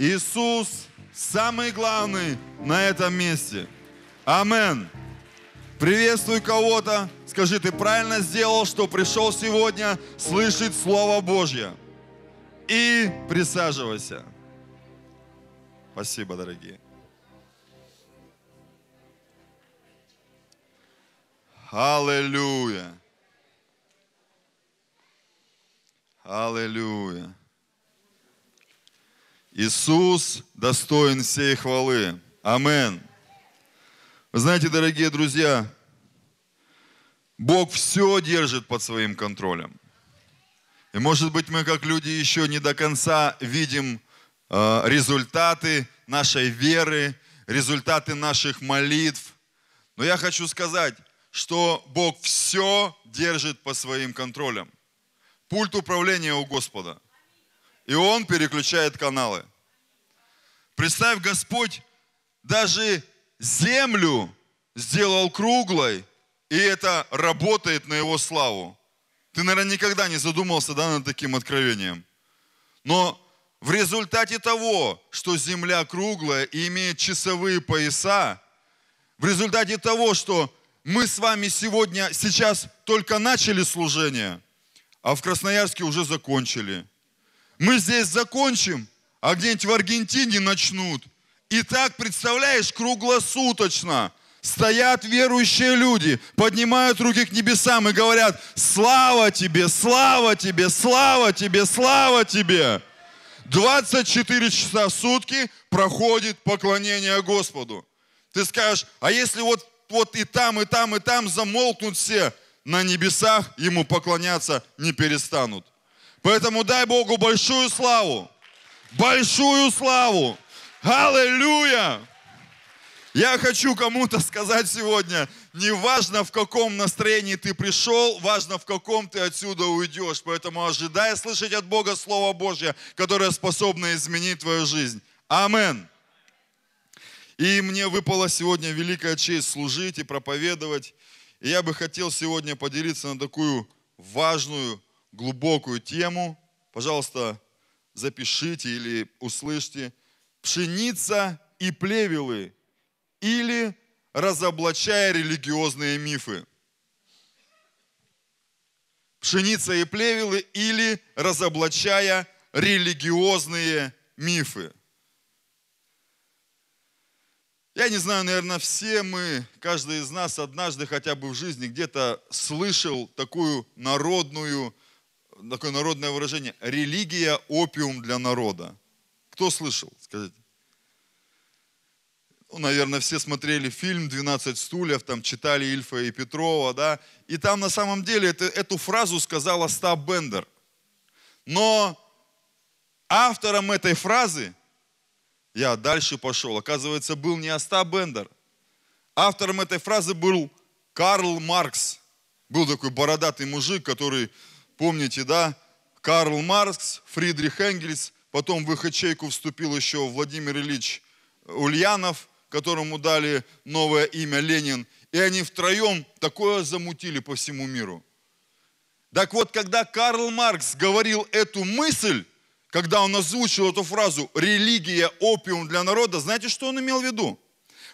Иисус самый главный на этом месте. Амен. Приветствуй кого-то, скажи, ты правильно сделал, что пришел сегодня слышать Слово Божье. И присаживайся. Спасибо, дорогие. Аллилуйя. Аллилуйя. Иисус достоин всей хвалы. Амен. Вы знаете, дорогие друзья, Бог все держит под своим контролем. И может быть мы как люди еще не до конца видим э, результаты нашей веры, результаты наших молитв. Но я хочу сказать, что Бог все держит под своим контролем. Пульт управления у Господа. И Он переключает каналы. Представь, Господь даже землю сделал круглой, и это работает на его славу. Ты, наверное, никогда не задумывался, да, над таким откровением. Но в результате того, что Земля круглая и имеет часовые пояса, в результате того, что мы с вами сегодня, сейчас только начали служение, а в Красноярске уже закончили. Мы здесь закончим, а где-нибудь в Аргентине начнут. И так, представляешь, круглосуточно стоят верующие люди, поднимают руки к небесам и говорят, слава тебе, слава тебе, слава тебе, слава тебе. 24 часа в сутки проходит поклонение Господу. Ты скажешь, а если вот, вот и там, и там, и там замолкнут все, на небесах ему поклоняться не перестанут. Поэтому дай Богу большую славу большую славу. Аллилуйя! Я хочу кому-то сказать сегодня, Неважно, в каком настроении ты пришел, важно в каком ты отсюда уйдешь. Поэтому ожидай слышать от Бога Слово Божье, которое способно изменить твою жизнь. Амен. И мне выпала сегодня великая честь служить и проповедовать. И я бы хотел сегодня поделиться на такую важную, глубокую тему. Пожалуйста, запишите или услышьте. Пшеница и плевелы или разоблачая религиозные мифы. Пшеница и плевелы или разоблачая религиозные мифы. Я не знаю, наверное, все мы, каждый из нас однажды хотя бы в жизни где-то слышал такую народную такое народное выражение, религия – опиум для народа. Кто слышал, скажите? Ну, наверное, все смотрели фильм «12 стульев», там читали Ильфа и Петрова, да, и там на самом деле это, эту фразу сказала Стаб Бендер. Но автором этой фразы я дальше пошел. Оказывается, был не Остап Бендер. Автором этой фразы был Карл Маркс. Был такой бородатый мужик, который Помните, да? Карл Маркс, Фридрих Энгельс, потом в их ячейку вступил еще Владимир Ильич Ульянов, которому дали новое имя Ленин. И они втроем такое замутили по всему миру. Так вот, когда Карл Маркс говорил эту мысль, когда он озвучил эту фразу «религия, опиум для народа», знаете, что он имел в виду?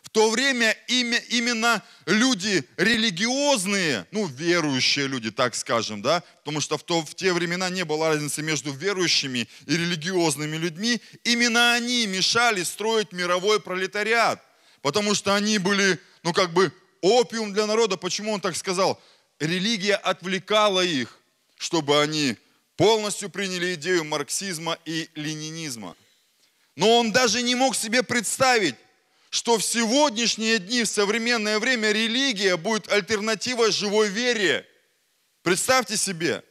В то время имя, именно люди религиозные, ну, верующие люди, так скажем, да, потому что в, то, в те времена не было разницы между верующими и религиозными людьми, именно они мешали строить мировой пролетариат, потому что они были, ну, как бы опиум для народа. Почему он так сказал? Религия отвлекала их, чтобы они полностью приняли идею марксизма и ленинизма. Но он даже не мог себе представить, что в сегодняшние дни, в современное время религия будет альтернативой живой вере. Представьте себе,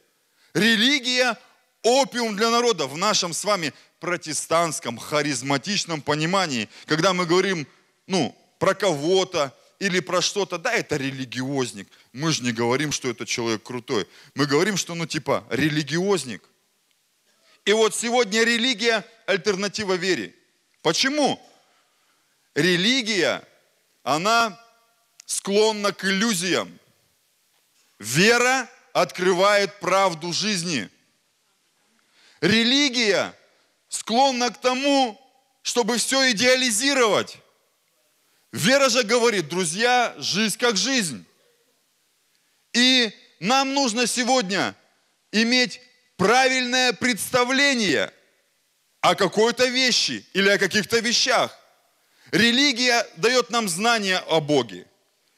религия – опиум для народа в нашем с вами протестантском, харизматичном понимании. Когда мы говорим, ну, про кого-то или про что-то, да, это религиозник. Мы же не говорим, что это человек крутой. Мы говорим, что, ну, типа, религиозник. И вот сегодня религия – альтернатива вере. Почему? религия, она склонна к иллюзиям. Вера открывает правду жизни. Религия склонна к тому, чтобы все идеализировать. Вера же говорит, друзья, жизнь как жизнь. И нам нужно сегодня иметь правильное представление о какой-то вещи или о каких-то вещах. Религия дает нам знания о Боге.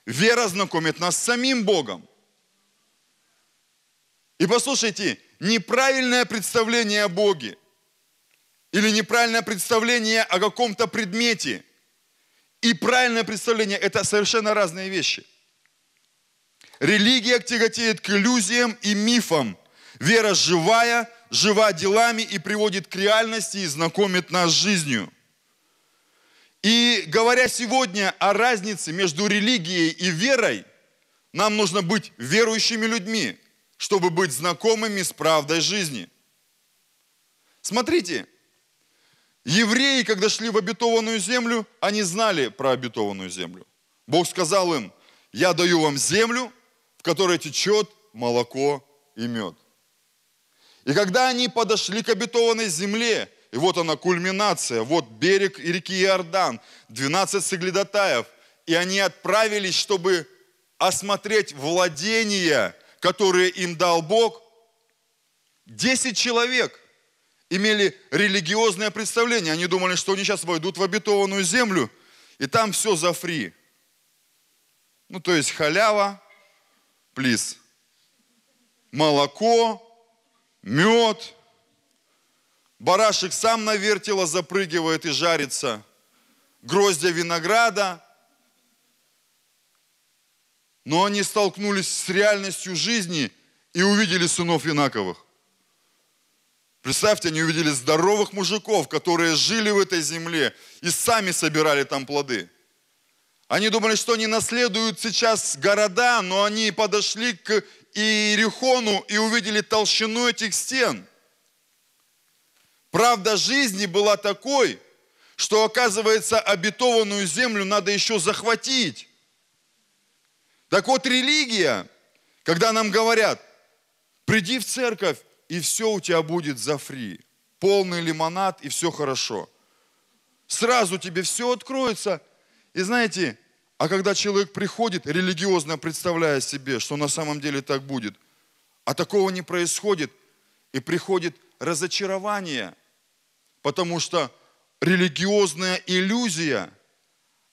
Вера знакомит нас с самим Богом. И послушайте, неправильное представление о Боге или неправильное представление о каком-то предмете и правильное представление – это совершенно разные вещи. Религия тяготеет к иллюзиям и мифам. Вера живая, жива делами и приводит к реальности и знакомит нас с жизнью – и говоря сегодня о разнице между религией и верой, нам нужно быть верующими людьми, чтобы быть знакомыми с правдой жизни. Смотрите, евреи, когда шли в обетованную землю, они знали про обетованную землю. Бог сказал им, я даю вам землю, в которой течет молоко и мед. И когда они подошли к обетованной земле, и вот она кульминация, вот берег реки Иордан, 12 соглядатаев. И они отправились, чтобы осмотреть владения, которые им дал Бог. Десять человек имели религиозное представление. Они думали, что они сейчас войдут в обетованную землю, и там все за фри. Ну, то есть халява, плиз, молоко, мед – Барашек сам на вертело запрыгивает и жарится. Гроздья винограда. Но они столкнулись с реальностью жизни и увидели сынов Инаковых. Представьте, они увидели здоровых мужиков, которые жили в этой земле и сами собирали там плоды. Они думали, что они наследуют сейчас города, но они подошли к Иерихону и увидели толщину этих стен – Правда жизни была такой, что, оказывается, обетованную землю надо еще захватить. Так вот, религия, когда нам говорят, приди в церковь, и все у тебя будет за фри. Полный лимонад, и все хорошо. Сразу тебе все откроется. И знаете, а когда человек приходит, религиозно представляя себе, что на самом деле так будет, а такого не происходит, и приходит разочарование – Потому что религиозная иллюзия,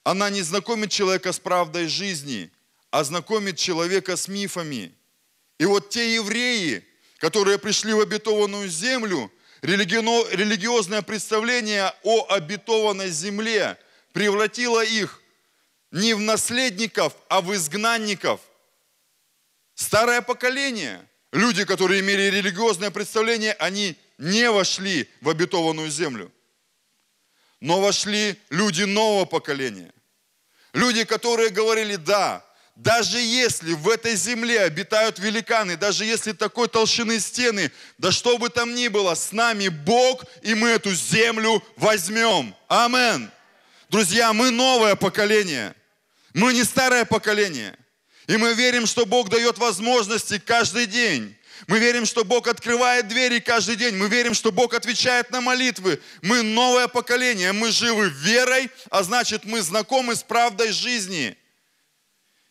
она не знакомит человека с правдой жизни, а знакомит человека с мифами. И вот те евреи, которые пришли в обетованную землю, религиозное представление о обетованной земле превратило их не в наследников, а в изгнанников. Старое поколение, люди, которые имели религиозное представление, они не вошли в обетованную землю, но вошли люди нового поколения. Люди, которые говорили, да, даже если в этой земле обитают великаны, даже если такой толщины стены, да что бы там ни было, с нами Бог, и мы эту землю возьмем. Амен. Друзья, мы новое поколение. Мы не старое поколение. И мы верим, что Бог дает возможности каждый день мы верим, что Бог открывает двери каждый день. Мы верим, что Бог отвечает на молитвы. Мы новое поколение. Мы живы верой, а значит, мы знакомы с правдой жизни.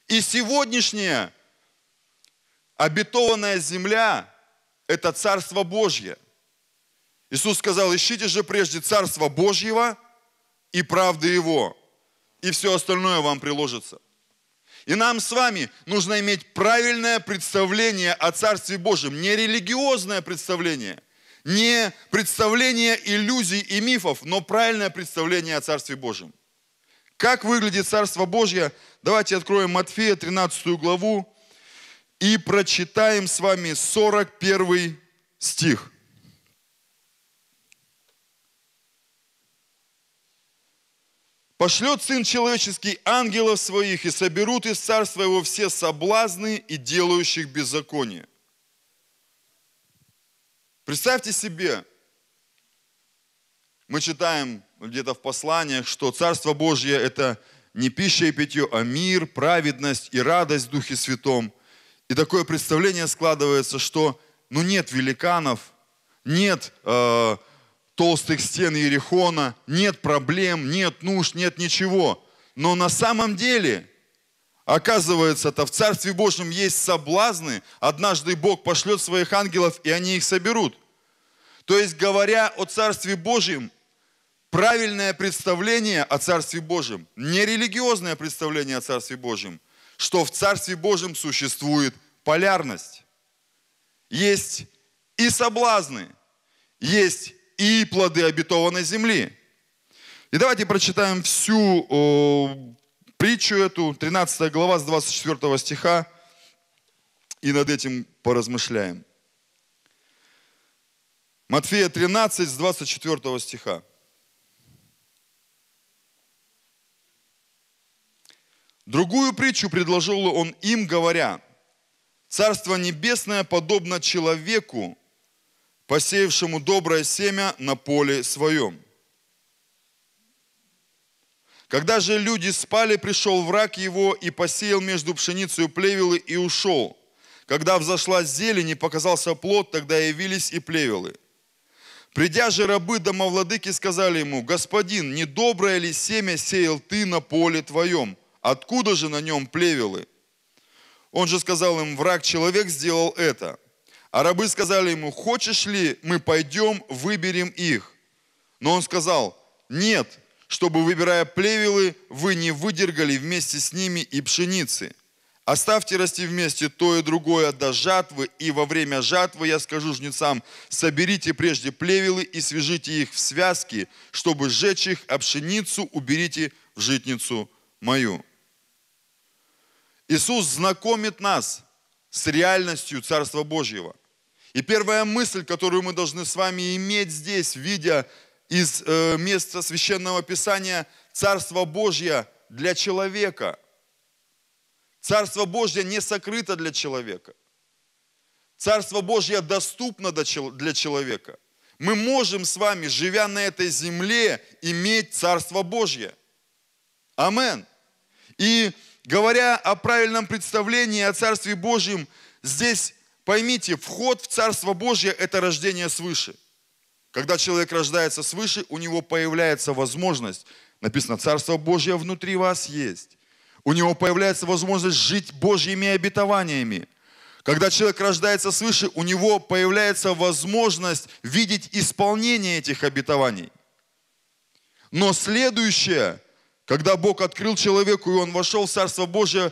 И сегодняшняя обетованная земля – это Царство Божье. Иисус сказал, ищите же прежде Царство Божьего и правды Его, и все остальное вам приложится. И нам с вами нужно иметь правильное представление о Царстве Божьем, не религиозное представление, не представление иллюзий и мифов, но правильное представление о Царстве Божьем. Как выглядит Царство Божье? Давайте откроем Матфея 13 главу и прочитаем с вами 41 стих. Пошлет Сын Человеческий ангелов своих, и соберут из царства его все соблазны и делающих беззаконие. Представьте себе, мы читаем где-то в посланиях, что Царство Божье – это не пища и питье, а мир, праведность и радость в Духе Святом. И такое представление складывается, что ну нет великанов, нет э, толстых стен Иерихона, нет проблем, нет нужд, нет ничего. Но на самом деле, оказывается-то в Царстве Божьем есть соблазны, однажды Бог пошлет своих ангелов, и они их соберут. То есть, говоря о Царстве Божьем, правильное представление о Царстве Божьем, не религиозное представление о Царстве Божьем, что в Царстве Божьем существует полярность. Есть и соблазны, есть и плоды обетованной земли. И давайте прочитаем всю о, притчу эту, 13 глава с 24 стиха, и над этим поразмышляем. Матфея 13 с 24 стиха. Другую притчу предложил он им, говоря, «Царство небесное подобно человеку, посеявшему доброе семя на поле своем. Когда же люди спали, пришел враг его и посеял между пшеницей плевелы и ушел. Когда взошла зелень и показался плод, тогда явились и плевелы. Придя же рабы домовладыки, сказали ему, «Господин, недоброе ли семя сеял ты на поле твоем? Откуда же на нем плевелы?» Он же сказал им, «Враг человек сделал это». А рабы сказали ему, хочешь ли, мы пойдем, выберем их. Но он сказал, нет, чтобы, выбирая плевелы, вы не выдергали вместе с ними и пшеницы. Оставьте расти вместе то и другое до жатвы, и во время жатвы я скажу жнецам, соберите прежде плевелы и свяжите их в связки, чтобы сжечь их, а пшеницу уберите в житницу мою. Иисус знакомит нас с реальностью Царства Божьего – и первая мысль, которую мы должны с вами иметь здесь, видя из э, места священного писания Царство Божье для человека. Царство Божье не сокрыто для человека. Царство Божье доступно для человека. Мы можем с вами, живя на этой земле, иметь Царство Божье. Амен. И говоря о правильном представлении о Царстве Божьем, здесь Поймите, вход в Царство Божье – это рождение свыше. Когда человек рождается свыше, у него появляется возможность, написано, Царство Божье внутри вас есть. У него появляется возможность жить Божьими обетованиями. Когда человек рождается свыше, у него появляется возможность видеть исполнение этих обетований. Но следующее, когда Бог открыл человеку, и он вошел в Царство Божье,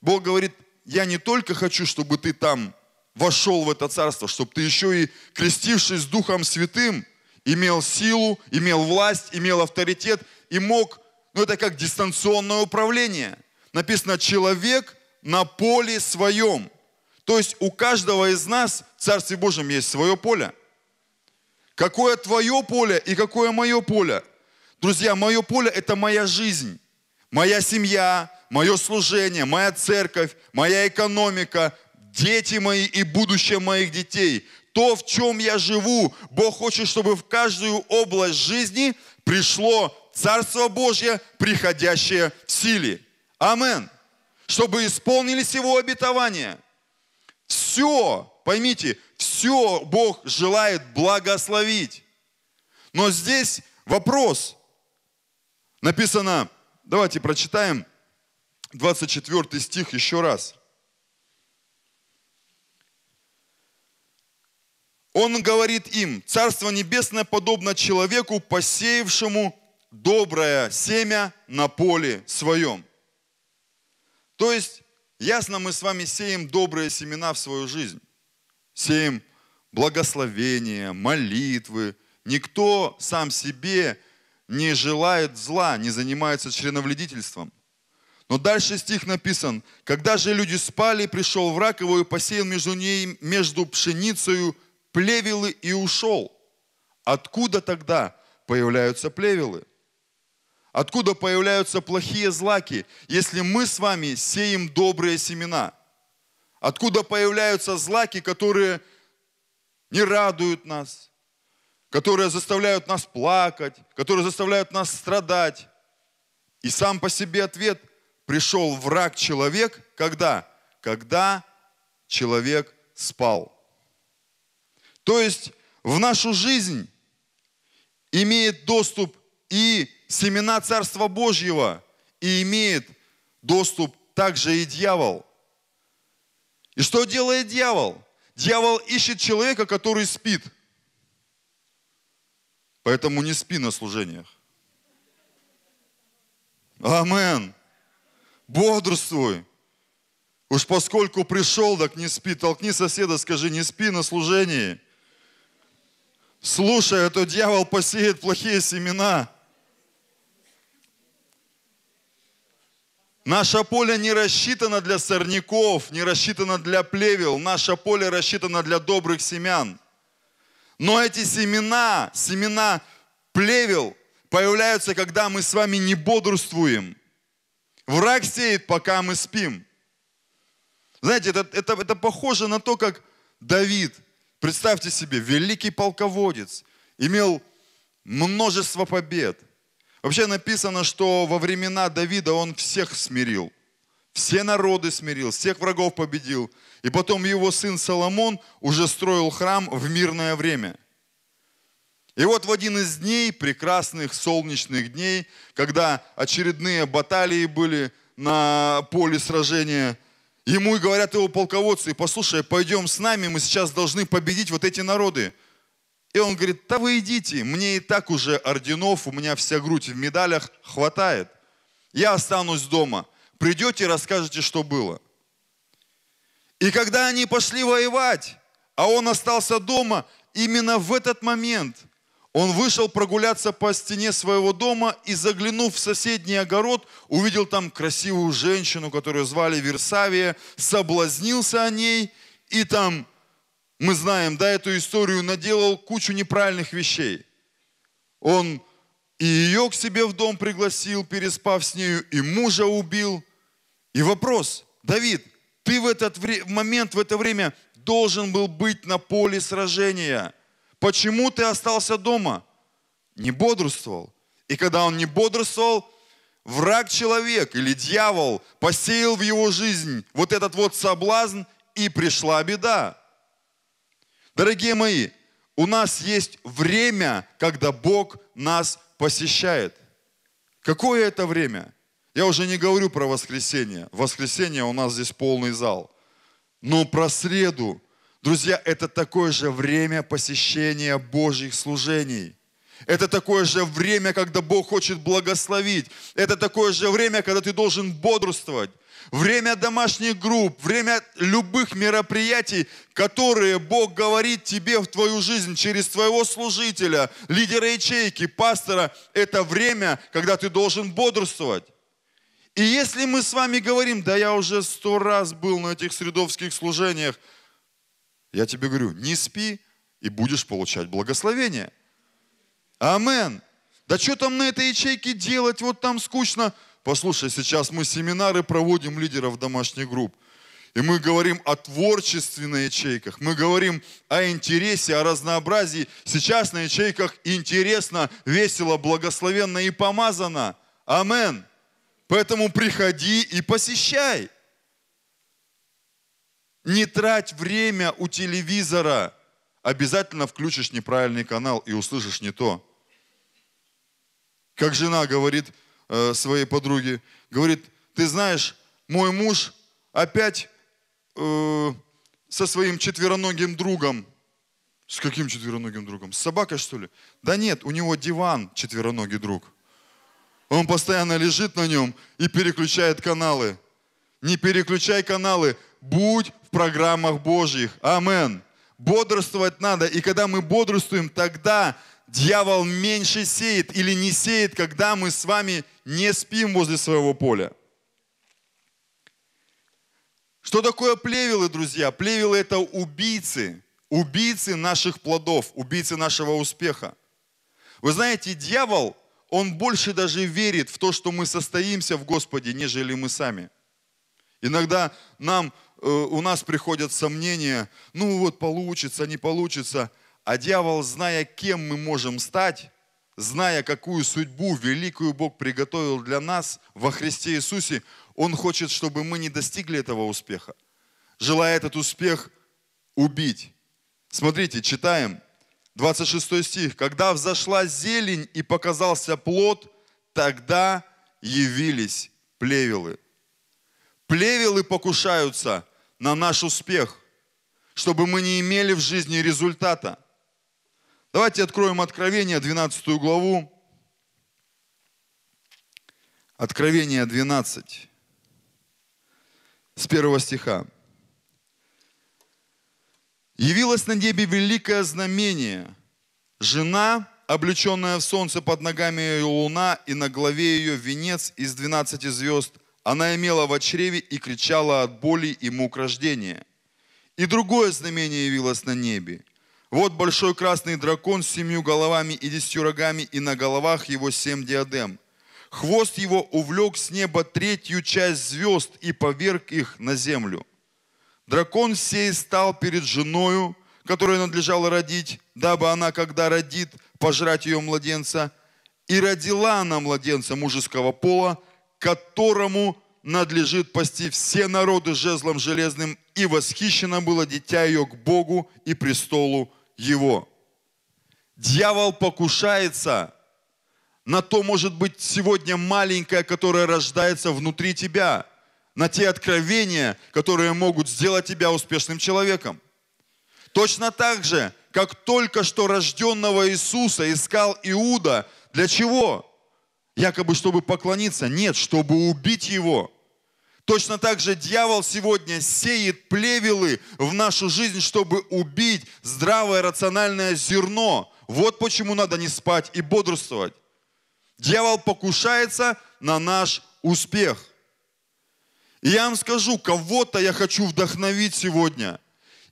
Бог говорит, я не только хочу, чтобы ты там вошел в это царство, чтобы ты еще и, крестившись Духом Святым, имел силу, имел власть, имел авторитет и мог, ну это как дистанционное управление. Написано, человек на поле своем. То есть у каждого из нас в Царстве Божьем есть свое поле. Какое твое поле и какое мое поле? Друзья, мое поле – это моя жизнь, моя семья, мое служение, моя церковь, моя экономика, дети мои и будущее моих детей. То, в чем я живу, Бог хочет, чтобы в каждую область жизни пришло Царство Божье, приходящее в силе. Амен. Чтобы исполнились его обетования. Все, поймите, все Бог желает благословить. Но здесь вопрос. Написано, давайте прочитаем 24 стих еще раз. Он говорит им, Царство Небесное подобно человеку, посеявшему доброе семя на поле своем. То есть, ясно, мы с вами сеем добрые семена в свою жизнь. Сеем благословения, молитвы. Никто сам себе не желает зла, не занимается членовредительством. Но дальше стих написан, «Когда же люди спали, пришел враг его и посеял между, ней, между пшеницею плевелы и ушел. Откуда тогда появляются плевелы? Откуда появляются плохие злаки, если мы с вами сеем добрые семена? Откуда появляются злаки, которые не радуют нас, которые заставляют нас плакать, которые заставляют нас страдать? И сам по себе ответ – пришел враг человек, когда? Когда человек спал. То есть в нашу жизнь имеет доступ и семена Царства Божьего, и имеет доступ также и дьявол. И что делает дьявол? Дьявол ищет человека, который спит. Поэтому не спи на служениях. Амен. Бодрствуй. Уж поскольку пришел, так не спи. Толкни соседа, скажи, не спи на служении. Слушай, а то дьявол посеет плохие семена. Наше поле не рассчитано для сорняков, не рассчитано для плевел. Наше поле рассчитано для добрых семян. Но эти семена, семена плевел, появляются, когда мы с вами не бодрствуем. Враг сеет, пока мы спим. Знаете, это, это, это похоже на то, как Давид – Представьте себе, великий полководец имел множество побед. Вообще написано, что во времена Давида он всех смирил. Все народы смирил, всех врагов победил. И потом его сын Соломон уже строил храм в мирное время. И вот в один из дней, прекрасных солнечных дней, когда очередные баталии были на поле сражения, Ему и говорят его полководцы, послушай, пойдем с нами, мы сейчас должны победить вот эти народы. И он говорит, да вы идите, мне и так уже орденов, у меня вся грудь в медалях хватает. Я останусь дома. Придете и расскажете, что было. И когда они пошли воевать, а он остался дома, именно в этот момент он вышел прогуляться по стене своего дома и, заглянув в соседний огород, увидел там красивую женщину, которую звали Версавия, соблазнился о ней и там, мы знаем, да, эту историю наделал кучу неправильных вещей. Он и ее к себе в дом пригласил, переспав с нею, и мужа убил. И вопрос, Давид, ты в этот момент, в это время должен был быть на поле сражения – Почему ты остался дома? Не бодрствовал. И когда он не бодрствовал, враг человек или дьявол посеял в его жизнь вот этот вот соблазн, и пришла беда. Дорогие мои, у нас есть время, когда Бог нас посещает. Какое это время? Я уже не говорю про воскресенье. В воскресенье у нас здесь полный зал. Но про среду, Друзья, это такое же время посещения Божьих служений. Это такое же время, когда Бог хочет благословить. Это такое же время, когда ты должен бодрствовать. Время домашних групп, время любых мероприятий, которые Бог говорит тебе в твою жизнь через твоего служителя, лидера ячейки, пастора, это время, когда ты должен бодрствовать. И если мы с вами говорим, да я уже сто раз был на этих средовских служениях, я тебе говорю, не спи и будешь получать благословение. Амен. Да что там на этой ячейке делать, вот там скучно. Послушай, сейчас мы семинары проводим лидеров домашних групп. И мы говорим о творчестве на ячейках, мы говорим о интересе, о разнообразии. Сейчас на ячейках интересно, весело, благословенно и помазано. Амен. Поэтому приходи и посещай. Не трать время у телевизора. Обязательно включишь неправильный канал и услышишь не то. Как жена говорит э, своей подруге, говорит, ты знаешь, мой муж опять э, со своим четвероногим другом. С каким четвероногим другом? С собакой, что ли? Да нет, у него диван четвероногий друг. Он постоянно лежит на нем и переключает каналы. Не переключай каналы, будь программах Божьих. Амен. Бодрствовать надо. И когда мы бодрствуем, тогда дьявол меньше сеет или не сеет, когда мы с вами не спим возле своего поля. Что такое плевелы, друзья? Плевелы – это убийцы, убийцы наших плодов, убийцы нашего успеха. Вы знаете, дьявол, он больше даже верит в то, что мы состоимся в Господе, нежели мы сами. Иногда нам Э, у нас приходят сомнения, ну вот получится, не получится. А дьявол, зная, кем мы можем стать, зная, какую судьбу великую Бог приготовил для нас во Христе Иисусе, он хочет, чтобы мы не достигли этого успеха, желая этот успех убить. Смотрите, читаем 26 стих. «Когда взошла зелень и показался плод, тогда явились плевелы». Плевелы покушаются на наш успех, чтобы мы не имели в жизни результата. Давайте откроем Откровение, 12 главу. Откровение 12, с первого стиха. «Явилось на небе великое знамение, жена, облеченная в солнце под ногами ее луна, и на главе ее венец из двенадцати звезд, она имела в чреве и кричала от боли и мук рождения. И другое знамение явилось на небе. Вот большой красный дракон с семью головами и десятью рогами, и на головах его семь диадем. Хвост его увлек с неба третью часть звезд и поверг их на землю. Дракон сей стал перед женою, которой надлежало родить, дабы она, когда родит, пожрать ее младенца. И родила она младенца мужеского пола, которому надлежит пасти все народы жезлом железным, и восхищено было дитя ее к Богу и престолу его». Дьявол покушается на то, может быть, сегодня маленькое, которое рождается внутри тебя, на те откровения, которые могут сделать тебя успешным человеком. Точно так же, как только что рожденного Иисуса искал Иуда. Для чего? якобы чтобы поклониться. Нет, чтобы убить его. Точно так же дьявол сегодня сеет плевелы в нашу жизнь, чтобы убить здравое рациональное зерно. Вот почему надо не спать и бодрствовать. Дьявол покушается на наш успех. И я вам скажу, кого-то я хочу вдохновить сегодня.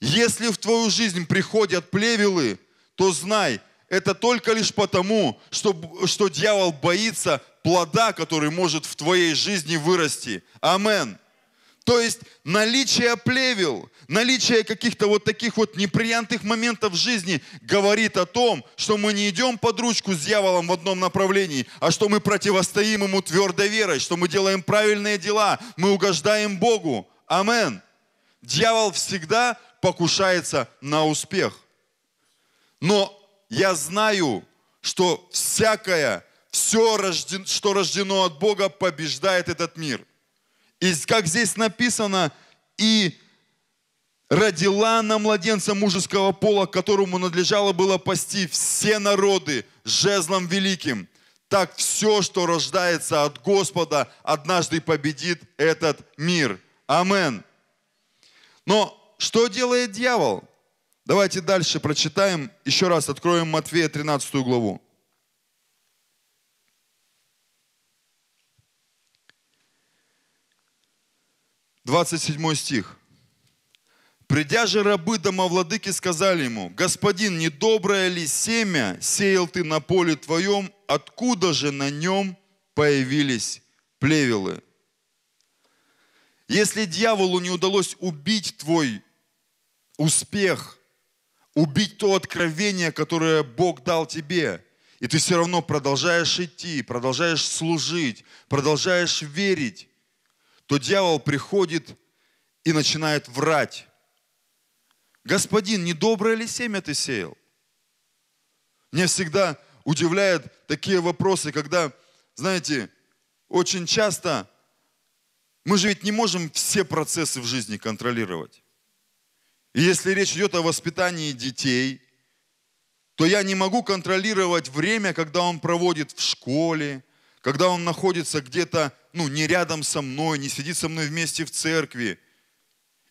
Если в твою жизнь приходят плевелы, то знай – это только лишь потому, что, что дьявол боится плода, который может в твоей жизни вырасти. Амен. То есть наличие плевел, наличие каких-то вот таких вот неприятных моментов в жизни говорит о том, что мы не идем под ручку с дьяволом в одном направлении, а что мы противостоим ему твердой верой, что мы делаем правильные дела, мы угождаем Богу. Амен. Дьявол всегда покушается на успех. Но я знаю, что всякое, все, что рождено от Бога, побеждает этот мир. И как здесь написано, и родила на младенца мужеского пола, которому надлежало было пасти все народы жезлом великим. Так все, что рождается от Господа, однажды победит этот мир. Амен. Но что делает дьявол? Давайте дальше прочитаем. Еще раз откроем Матфея 13 главу. Двадцать седьмой стих. Придя же рабы домовладыки, сказали ему, «Господин, недоброе ли семя сеял ты на поле твоем, откуда же на нем появились плевелы?» Если дьяволу не удалось убить твой успех – убить то откровение, которое Бог дал тебе. И ты все равно продолжаешь идти, продолжаешь служить, продолжаешь верить, то дьявол приходит и начинает врать. Господин, недоброе ли семя ты сеял? Мне всегда удивляют такие вопросы, когда, знаете, очень часто мы же ведь не можем все процессы в жизни контролировать. И если речь идет о воспитании детей, то я не могу контролировать время, когда он проводит в школе, когда он находится где-то, ну, не рядом со мной, не сидит со мной вместе в церкви.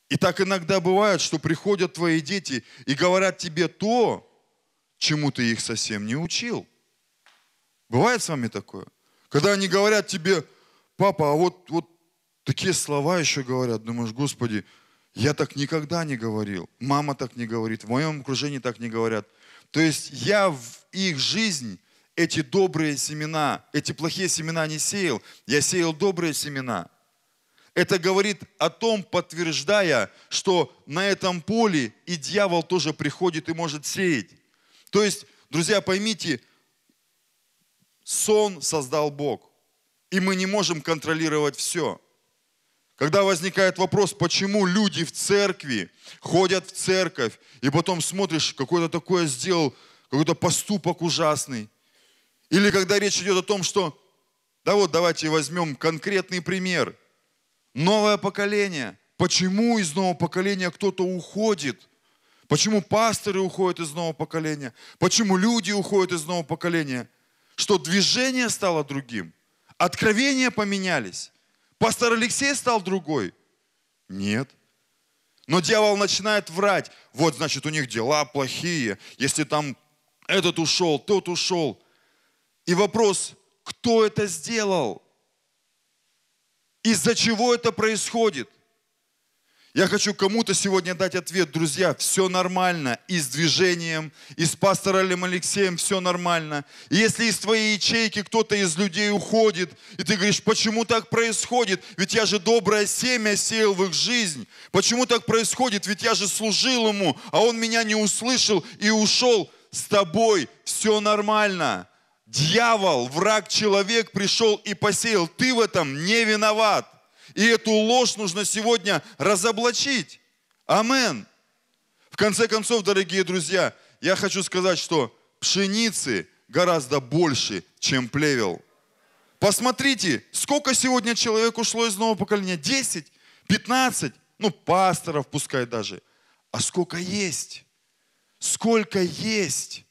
И так иногда бывает, что приходят твои дети и говорят тебе то, чему ты их совсем не учил. Бывает с вами такое? Когда они говорят тебе, папа, а вот, вот такие слова еще говорят, думаешь, Господи, я так никогда не говорил. Мама так не говорит. В моем окружении так не говорят. То есть я в их жизнь эти добрые семена, эти плохие семена не сеял. Я сеял добрые семена. Это говорит о том, подтверждая, что на этом поле и дьявол тоже приходит и может сеять. То есть, друзья, поймите, сон создал Бог. И мы не можем контролировать все. Когда возникает вопрос, почему люди в церкви ходят в церковь, и потом смотришь, какой-то такое сделал, какой-то поступок ужасный. Или когда речь идет о том, что, да вот давайте возьмем конкретный пример. Новое поколение. Почему из нового поколения кто-то уходит – Почему пасторы уходят из нового поколения? Почему люди уходят из нового поколения? Что движение стало другим? Откровения поменялись. Пастор Алексей стал другой? Нет. Но дьявол начинает врать. Вот, значит, у них дела плохие. Если там этот ушел, тот ушел. И вопрос, кто это сделал? Из-за чего это происходит? Я хочу кому-то сегодня дать ответ, друзья, все нормально и с движением, и с пастором Алексеем все нормально. И если из твоей ячейки кто-то из людей уходит, и ты говоришь, почему так происходит? Ведь я же доброе семя сеял в их жизнь. Почему так происходит? Ведь я же служил ему, а он меня не услышал и ушел. С тобой все нормально. Дьявол, враг человек пришел и посеял. Ты в этом не виноват. И эту ложь нужно сегодня разоблачить. Амен. В конце концов, дорогие друзья, я хочу сказать, что пшеницы гораздо больше, чем плевел. Посмотрите, сколько сегодня человек ушло из нового поколения? 10, 15, ну пасторов пускай даже. А сколько есть? Сколько есть?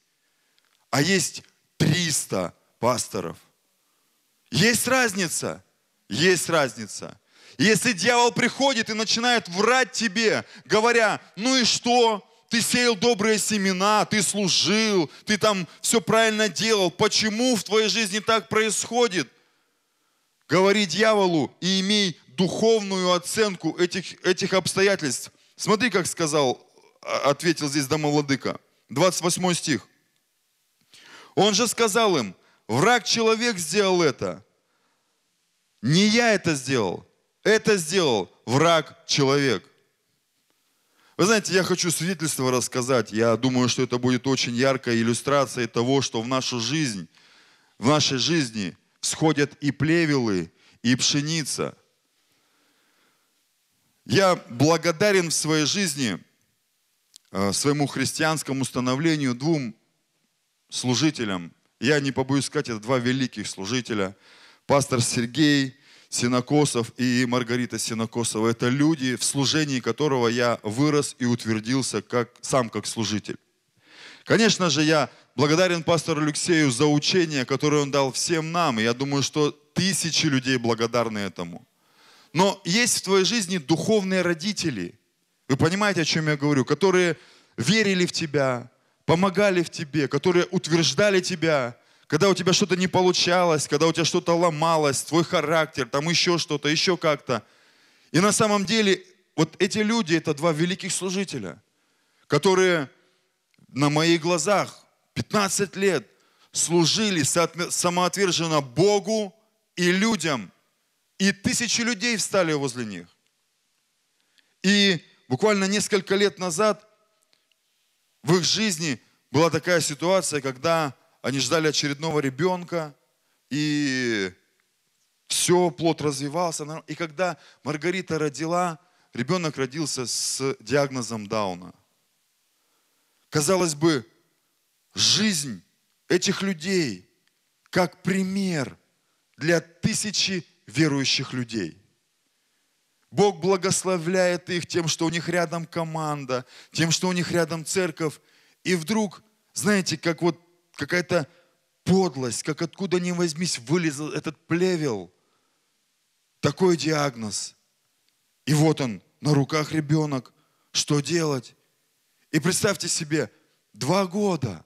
А есть 300 пасторов. Есть разница? Есть разница. Если дьявол приходит и начинает врать тебе, говоря, ну и что, ты сеял добрые семена, ты служил, ты там все правильно делал, почему в твоей жизни так происходит? Говори дьяволу и имей духовную оценку этих, этих обстоятельств. Смотри, как сказал, а, ответил здесь домовладыка. 28 стих. Он же сказал им, враг человек сделал это. Не я это сделал, это сделал враг человек. Вы знаете, я хочу свидетельство рассказать. Я думаю, что это будет очень яркая иллюстрация того, что в нашу жизнь, в нашей жизни всходят и плевелы, и пшеница. Я благодарен в своей жизни э, своему христианскому становлению двум служителям. Я не побоюсь сказать, это два великих служителя. Пастор Сергей Синокосов и Маргарита Синокосова. Это люди, в служении которого я вырос и утвердился как, сам как служитель. Конечно же, я благодарен пастору Алексею за учение, которое он дал всем нам. И я думаю, что тысячи людей благодарны этому. Но есть в твоей жизни духовные родители. Вы понимаете, о чем я говорю? Которые верили в тебя, помогали в тебе, которые утверждали тебя, когда у тебя что-то не получалось, когда у тебя что-то ломалось, твой характер, там еще что-то, еще как-то. И на самом деле вот эти люди, это два великих служителя, которые на моих глазах 15 лет служили самоотверженно Богу и людям. И тысячи людей встали возле них. И буквально несколько лет назад в их жизни была такая ситуация, когда они ждали очередного ребенка, и все, плод развивался. И когда Маргарита родила, ребенок родился с диагнозом Дауна. Казалось бы, жизнь этих людей как пример для тысячи верующих людей. Бог благословляет их тем, что у них рядом команда, тем, что у них рядом церковь. И вдруг, знаете, как вот какая-то подлость, как откуда ни возьмись, вылез этот плевел. Такой диагноз. И вот он, на руках ребенок. Что делать? И представьте себе, два года,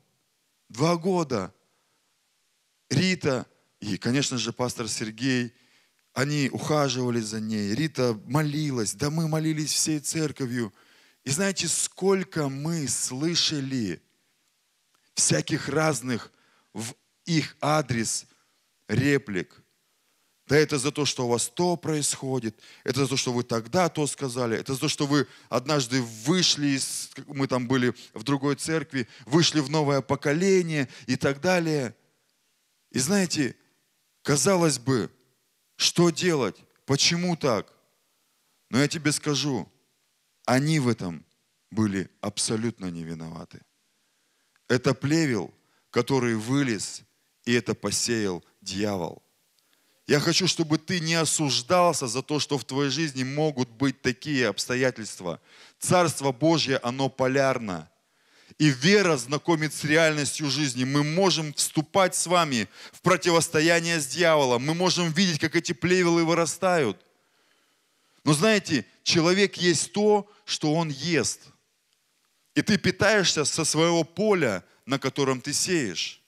два года Рита и, конечно же, пастор Сергей, они ухаживали за ней. Рита молилась, да мы молились всей церковью. И знаете, сколько мы слышали всяких разных в их адрес реплик. Да это за то, что у вас то происходит, это за то, что вы тогда то сказали, это за то, что вы однажды вышли, из, мы там были в другой церкви, вышли в новое поколение и так далее. И знаете, казалось бы, что делать, почему так? Но я тебе скажу, они в этом были абсолютно не виноваты. Это плевел, который вылез, и это посеял дьявол. Я хочу, чтобы ты не осуждался за то, что в твоей жизни могут быть такие обстоятельства. Царство Божье, оно полярно. И вера знакомит с реальностью жизни. Мы можем вступать с вами в противостояние с дьяволом. Мы можем видеть, как эти плевелы вырастают. Но знаете, человек есть то, что он ест – и ты питаешься со своего поля, на котором ты сеешь.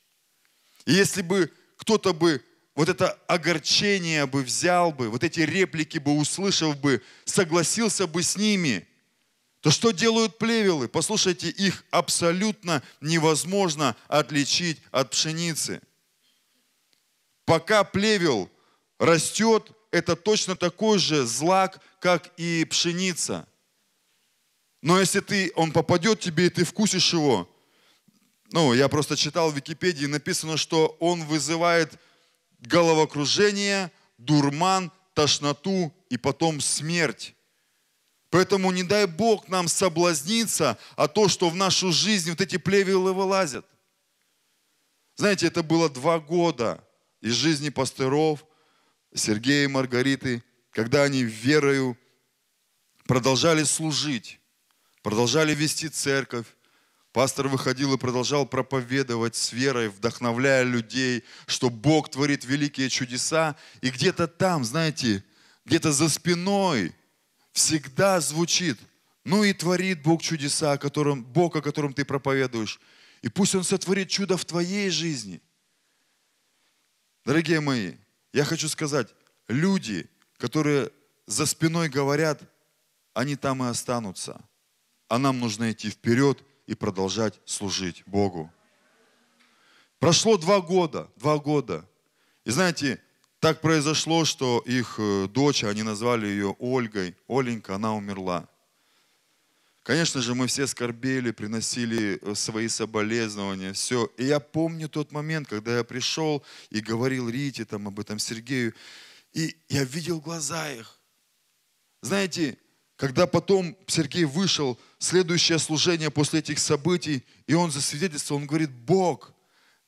И если бы кто-то бы вот это огорчение бы взял бы, вот эти реплики бы услышал бы, согласился бы с ними, то что делают плевелы? Послушайте, их абсолютно невозможно отличить от пшеницы. Пока плевел растет, это точно такой же злак, как и пшеница – но если ты, он попадет тебе, и ты вкусишь его, ну, я просто читал в Википедии, написано, что он вызывает головокружение, дурман, тошноту и потом смерть. Поэтому не дай Бог нам соблазниться, а то, что в нашу жизнь вот эти плевелы вылазят. Знаете, это было два года из жизни пастыров, Сергея и Маргариты, когда они верою продолжали служить продолжали вести церковь. Пастор выходил и продолжал проповедовать с верой, вдохновляя людей, что Бог творит великие чудеса. И где-то там, знаете, где-то за спиной всегда звучит, ну и творит Бог чудеса, о котором, Бог, о котором ты проповедуешь. И пусть Он сотворит чудо в твоей жизни. Дорогие мои, я хочу сказать, люди, которые за спиной говорят, они там и останутся а нам нужно идти вперед и продолжать служить Богу. Прошло два года, два года. И знаете, так произошло, что их э, дочь, они назвали ее Ольгой, Оленька, она умерла. Конечно же, мы все скорбели, приносили э, свои соболезнования, все. И я помню тот момент, когда я пришел и говорил Рите там об этом Сергею, и я видел глаза их. Знаете, когда потом Сергей вышел, следующее служение после этих событий, и он засвидетельствовал, он говорит, Бог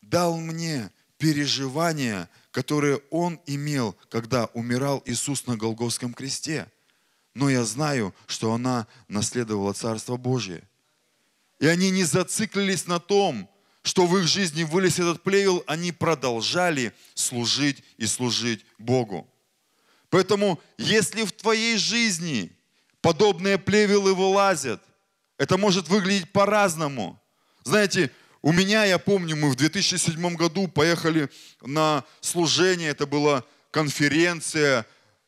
дал мне переживания, которые он имел, когда умирал Иисус на Голгофском кресте. Но я знаю, что она наследовала Царство Божие. И они не зациклились на том, что в их жизни вылез этот плевел, они продолжали служить и служить Богу. Поэтому, если в твоей жизни подобные плевелы вылазят. Это может выглядеть по-разному. Знаете, у меня, я помню, мы в 2007 году поехали на служение, это была конференция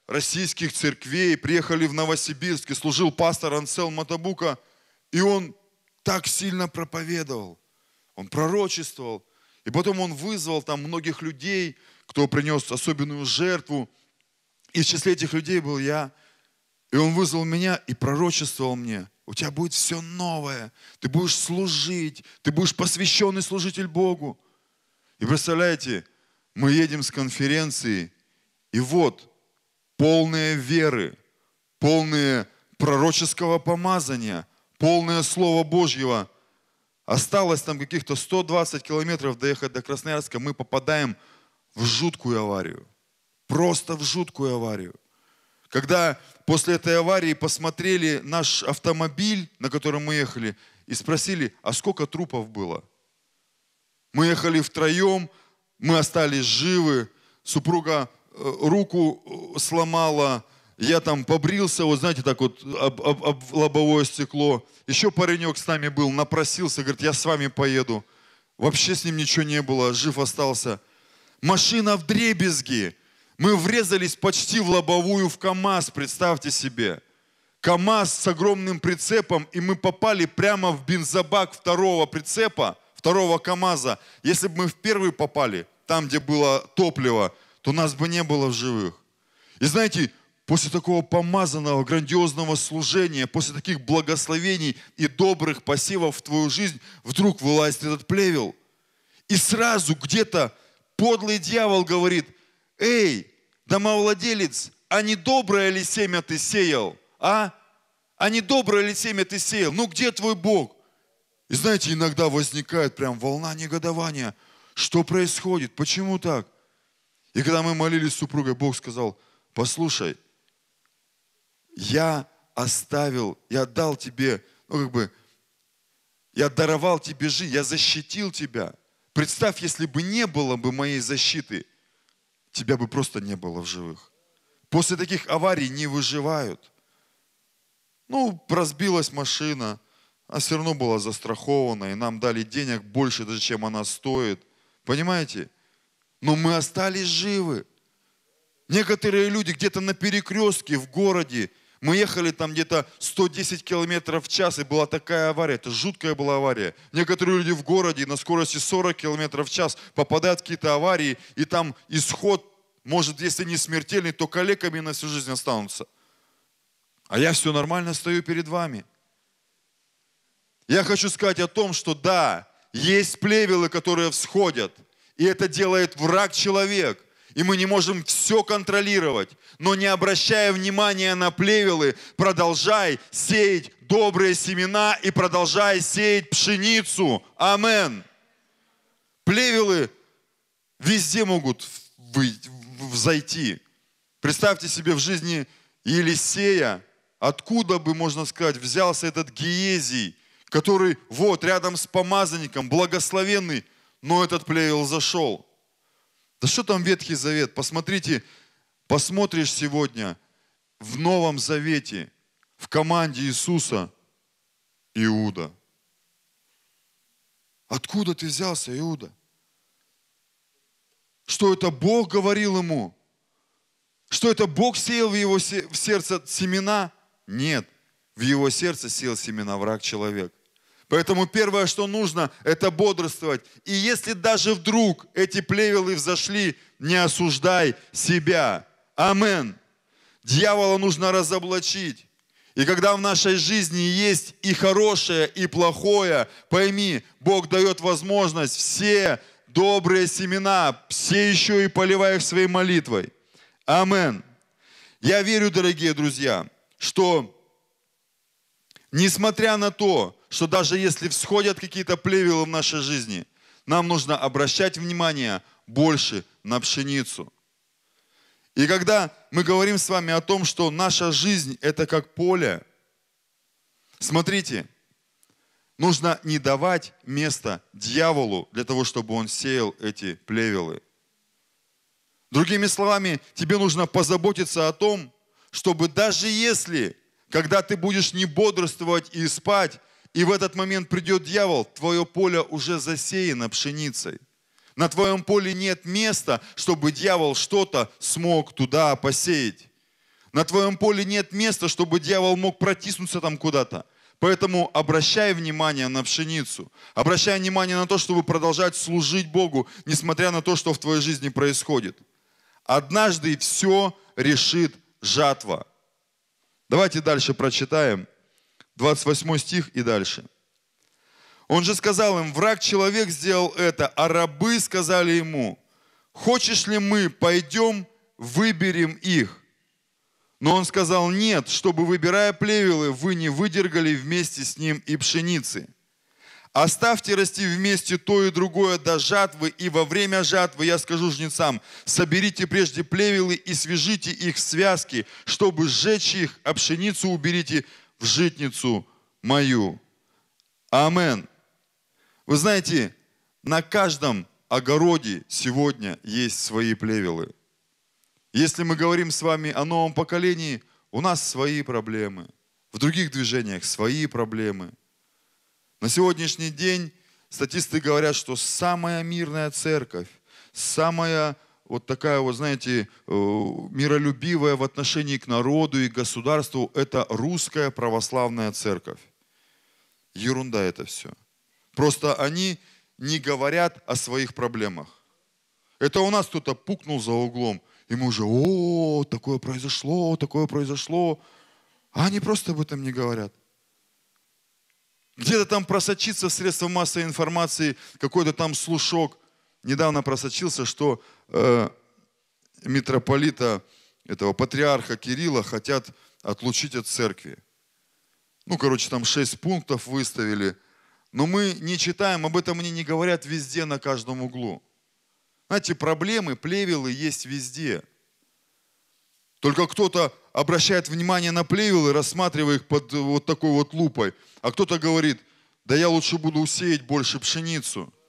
российских церквей, приехали в Новосибирск, и служил пастор Ансел Матабука, и он так сильно проповедовал, он пророчествовал, и потом он вызвал там многих людей, кто принес особенную жертву, и в числе этих людей был я – и он вызвал меня и пророчествовал мне, у тебя будет все новое, ты будешь служить, ты будешь посвященный служитель Богу. И представляете, мы едем с конференции, и вот полные веры, полные пророческого помазания, полное Слово Божьего. Осталось там каких-то 120 километров доехать до Красноярска, мы попадаем в жуткую аварию. Просто в жуткую аварию. Когда после этой аварии посмотрели наш автомобиль, на котором мы ехали, и спросили, а сколько трупов было? Мы ехали втроем, мы остались живы, супруга э, руку э, сломала, я там побрился, вот знаете, так вот об, об, об лобовое стекло. Еще паренек с нами был, напросился, говорит, я с вами поеду. Вообще с ним ничего не было, жив остался. Машина в дребезги. Мы врезались почти в лобовую в КАМАЗ, представьте себе. КАМАЗ с огромным прицепом, и мы попали прямо в бензобак второго прицепа, второго КАМАЗа. Если бы мы в первый попали, там, где было топливо, то нас бы не было в живых. И знаете, после такого помазанного, грандиозного служения, после таких благословений и добрых посевов в твою жизнь, вдруг вылазит этот плевел. И сразу где-то подлый дьявол говорит, «Эй, домовладелец, а не доброе ли семя ты сеял, а? А не доброе ли семя ты сеял? Ну где твой Бог? И знаете, иногда возникает прям волна негодования. Что происходит? Почему так? И когда мы молились с супругой, Бог сказал, послушай, я оставил, я дал тебе, ну как бы, я даровал тебе жизнь, я защитил тебя. Представь, если бы не было бы моей защиты – тебя бы просто не было в живых. После таких аварий не выживают. Ну, разбилась машина, а все равно была застрахована, и нам дали денег больше, даже чем она стоит. Понимаете? Но мы остались живы. Некоторые люди где-то на перекрестке в городе мы ехали там где-то 110 километров в час, и была такая авария. Это жуткая была авария. Некоторые люди в городе на скорости 40 километров в час попадают в какие-то аварии, и там исход, может, если не смертельный, то коллегами на всю жизнь останутся. А я все нормально стою перед вами. Я хочу сказать о том, что да, есть плевелы, которые всходят, и это делает враг человек – и мы не можем все контролировать, но не обращая внимания на плевелы, продолжай сеять добрые семена и продолжай сеять пшеницу. Амен. Плевелы везде могут взойти. Представьте себе в жизни Елисея, откуда бы, можно сказать, взялся этот Гиезий, который вот рядом с помазанником, благословенный, но этот плевел зашел – да что там Ветхий Завет? Посмотрите, посмотришь сегодня в Новом Завете, в команде Иисуса Иуда. Откуда ты взялся, Иуда? Что это Бог говорил ему? Что это Бог сеял в его сердце семена? Нет, в его сердце сеял семена враг человек. Поэтому первое, что нужно, это бодрствовать. И если даже вдруг эти плевелы взошли, не осуждай себя. Амен. Дьявола нужно разоблачить. И когда в нашей жизни есть и хорошее, и плохое, пойми, Бог дает возможность все добрые семена, все еще и поливая их своей молитвой. Амен. Я верю, дорогие друзья, что несмотря на то, что даже если всходят какие-то плевелы в нашей жизни, нам нужно обращать внимание больше на пшеницу. И когда мы говорим с вами о том, что наша жизнь – это как поле, смотрите, нужно не давать место дьяволу для того, чтобы он сеял эти плевелы. Другими словами, тебе нужно позаботиться о том, чтобы даже если, когда ты будешь не бодрствовать и спать, и в этот момент придет дьявол, твое поле уже засеяно пшеницей. На твоем поле нет места, чтобы дьявол что-то смог туда посеять. На твоем поле нет места, чтобы дьявол мог протиснуться там куда-то. Поэтому обращай внимание на пшеницу, обращай внимание на то, чтобы продолжать служить Богу, несмотря на то, что в твоей жизни происходит. Однажды все решит жатва. Давайте дальше прочитаем 28 стих и дальше. Он же сказал им, враг человек сделал это, а рабы сказали ему, хочешь ли мы, пойдем, выберем их. Но он сказал, нет, чтобы, выбирая плевелы, вы не выдергали вместе с ним и пшеницы. Оставьте расти вместе то и другое до жатвы, и во время жатвы, я скажу жнецам, соберите прежде плевелы и свяжите их в связки, чтобы сжечь их, а пшеницу уберите в житницу мою. Амен. Вы знаете, на каждом огороде сегодня есть свои плевелы. Если мы говорим с вами о новом поколении, у нас свои проблемы. В других движениях свои проблемы. На сегодняшний день статисты говорят, что самая мирная церковь, самая вот такая вот, знаете, э, миролюбивая в отношении к народу и государству, это русская православная церковь. Ерунда это все. Просто они не говорят о своих проблемах. Это у нас кто-то пукнул за углом, и мы уже, о, такое произошло, такое произошло. А они просто об этом не говорят. Где-то там просочится в средства массовой информации какой-то там слушок, недавно просочился, что э, митрополита, этого патриарха Кирилла хотят отлучить от церкви. Ну, короче, там шесть пунктов выставили. Но мы не читаем, об этом они не говорят везде, на каждом углу. Знаете, проблемы, плевелы есть везде. Только кто-то обращает внимание на плевелы, рассматривая их под вот такой вот лупой, а кто-то говорит, да я лучше буду усеять больше пшеницу –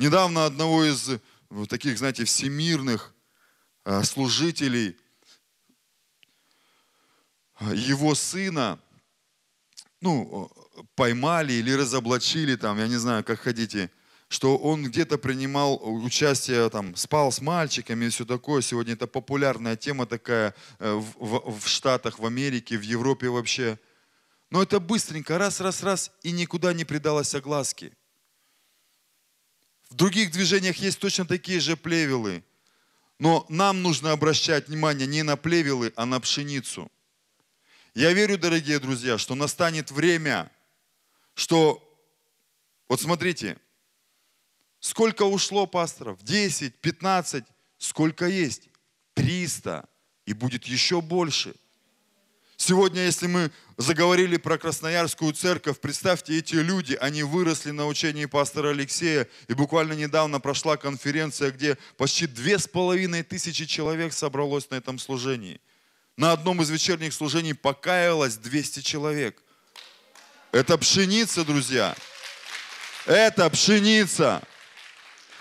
Недавно одного из э, таких, знаете, всемирных э, служителей, э, его сына, ну, поймали или разоблачили, там, я не знаю, как хотите, что он где-то принимал участие, там, спал с мальчиками и все такое. Сегодня это популярная тема такая в, в, в Штатах, в Америке, в Европе вообще. Но это быстренько, раз, раз, раз, и никуда не придалось огласки. В других движениях есть точно такие же плевелы. Но нам нужно обращать внимание не на плевелы, а на пшеницу. Я верю, дорогие друзья, что настанет время, что... Вот смотрите, сколько ушло пасторов? 10, 15, сколько есть? 300. И будет еще больше – Сегодня, если мы заговорили про Красноярскую церковь, представьте, эти люди, они выросли на учении пастора Алексея, и буквально недавно прошла конференция, где почти две с половиной тысячи человек собралось на этом служении. На одном из вечерних служений покаялось 200 человек. Это пшеница, друзья. Это пшеница.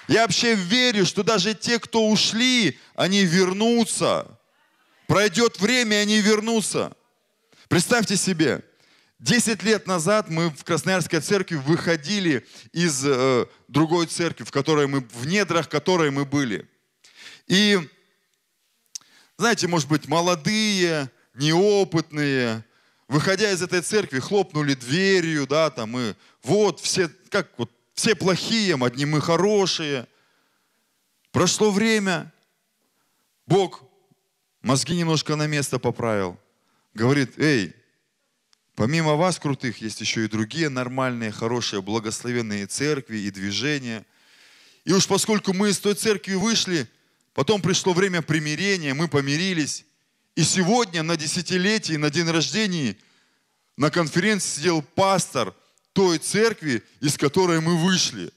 Я вообще верю, что даже те, кто ушли, они вернутся. Пройдет время, они вернутся. Представьте себе, 10 лет назад мы в Красноярской церкви выходили из э, другой церкви, в которой мы, в недрах которой мы были. И, знаете, может быть, молодые, неопытные, выходя из этой церкви, хлопнули дверью, да, там, и вот все, как вот, все плохие, одни мы хорошие. Прошло время, Бог мозги немножко на место поправил – говорит, эй, помимо вас крутых есть еще и другие нормальные, хорошие, благословенные церкви и движения. И уж поскольку мы из той церкви вышли, потом пришло время примирения, мы помирились. И сегодня на десятилетии, на день рождения на конференции сидел пастор той церкви, из которой мы вышли.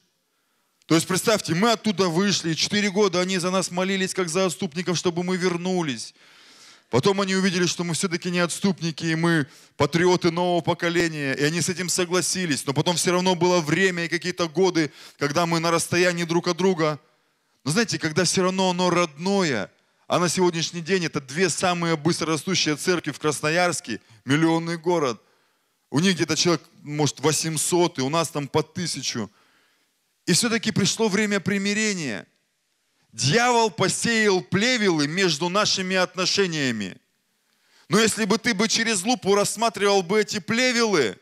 То есть представьте, мы оттуда вышли, и четыре года они за нас молились, как за отступников, чтобы мы вернулись. Потом они увидели, что мы все-таки не отступники, и мы патриоты нового поколения, и они с этим согласились. Но потом все равно было время и какие-то годы, когда мы на расстоянии друг от друга. Но знаете, когда все равно оно родное, а на сегодняшний день это две самые быстрорастущие церкви в Красноярске, миллионный город. У них где-то человек, может, 800, и у нас там по тысячу. И все-таки пришло время примирения – Дьявол посеял плевелы между нашими отношениями. Но если бы ты бы через лупу рассматривал бы эти плевелы,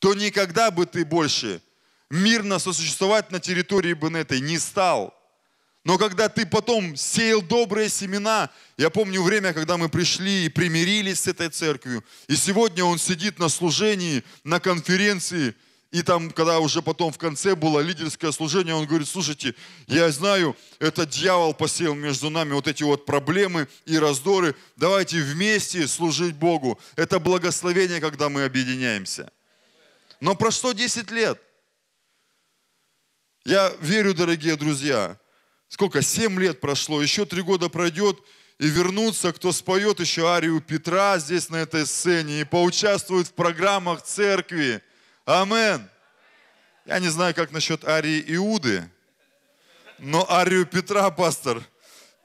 то никогда бы ты больше мирно сосуществовать на территории бы на этой не стал. Но когда ты потом сеял добрые семена, я помню время, когда мы пришли и примирились с этой церковью, и сегодня он сидит на служении, на конференции – и там, когда уже потом в конце было лидерское служение, он говорит, слушайте, я знаю, это дьявол посеял между нами вот эти вот проблемы и раздоры. Давайте вместе служить Богу. Это благословение, когда мы объединяемся. Но прошло 10 лет. Я верю, дорогие друзья, сколько, 7 лет прошло, еще 3 года пройдет, и вернутся, кто споет еще арию Петра здесь на этой сцене, и поучаствует в программах церкви – Амен. Я не знаю, как насчет Арии Иуды, но Арию Петра, пастор,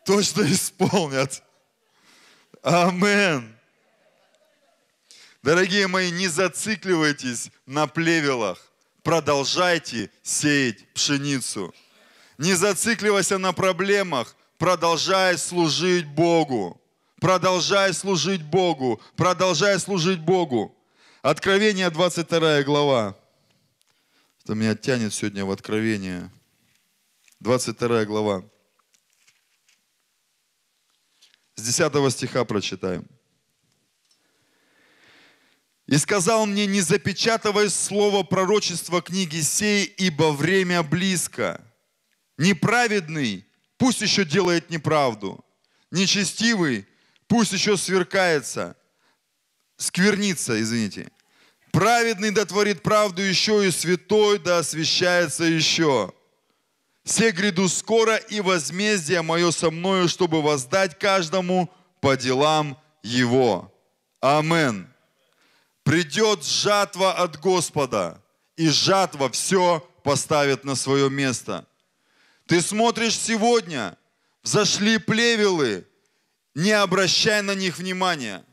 точно исполнят. Амен. Дорогие мои, не зацикливайтесь на плевелах. Продолжайте сеять пшеницу. Не зацикливайся на проблемах. Продолжай служить Богу. Продолжай служить Богу. Продолжай служить Богу. Откровение 22 глава. Это меня тянет сегодня в Откровение. 22 глава. С 10 стиха прочитаем. «И сказал мне, не запечатывай слово пророчества книги сей, ибо время близко. Неправедный пусть еще делает неправду, нечестивый пусть еще сверкается, сквернится, извините, Праведный да творит правду еще, и святой да освящается еще. Все гряду скоро, и возмездие мое со мною, чтобы воздать каждому по делам его. Амен. Придет жатва от Господа, и жатва все поставит на свое место. Ты смотришь сегодня, взошли плевелы, не обращай на них внимания.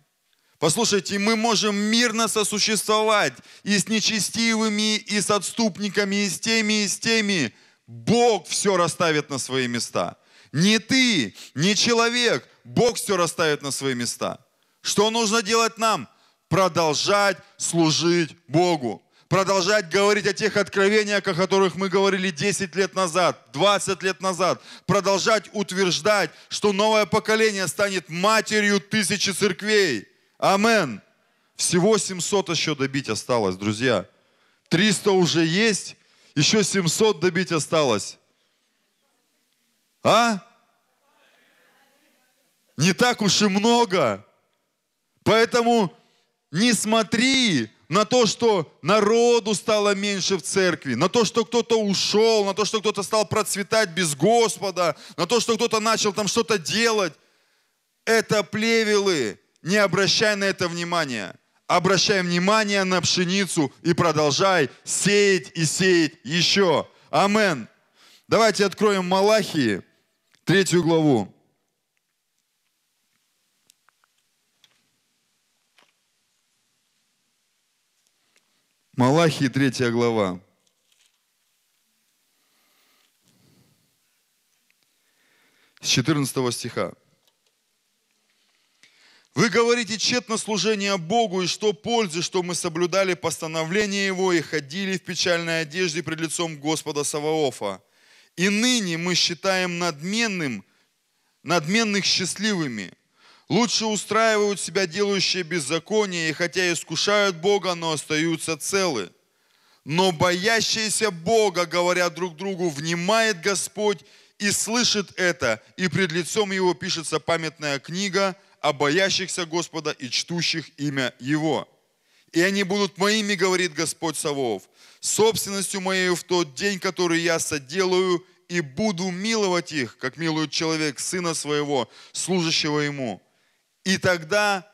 Послушайте, мы можем мирно сосуществовать и с нечестивыми, и с отступниками, и с теми, и с теми. Бог все расставит на свои места. Не ты, не человек, Бог все расставит на свои места. Что нужно делать нам? Продолжать служить Богу. Продолжать говорить о тех откровениях, о которых мы говорили 10 лет назад, 20 лет назад. Продолжать утверждать, что новое поколение станет матерью тысячи церквей – Амен. Всего 700 еще добить осталось, друзья. 300 уже есть, еще 700 добить осталось. А? Не так уж и много. Поэтому не смотри на то, что народу стало меньше в церкви, на то, что кто-то ушел, на то, что кто-то стал процветать без Господа, на то, что кто-то начал там что-то делать. Это плевелы, не обращай на это внимания. Обращай внимание на пшеницу и продолжай сеять и сеять еще. Амен. Давайте откроем Малахии, третью главу. Малахии, третья глава. С 14 стиха. Вы говорите тщетно служение Богу, и что пользы, что мы соблюдали постановление Его и ходили в печальной одежде пред лицом Господа Саваофа. И ныне мы считаем надменным, надменных счастливыми. Лучше устраивают себя делающие беззаконие, и хотя искушают Бога, но остаются целы. Но боящиеся Бога, говорят друг другу, внимает Господь и слышит это, и пред лицом Его пишется памятная книга – а боящихся Господа и чтущих имя Его. И они будут моими, говорит Господь Савов, собственностью моею в тот день, который я соделаю, и буду миловать их, как милует человек сына своего, служащего ему. И тогда